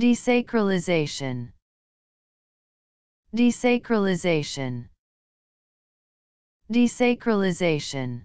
Desacralization Desacralization Desacralization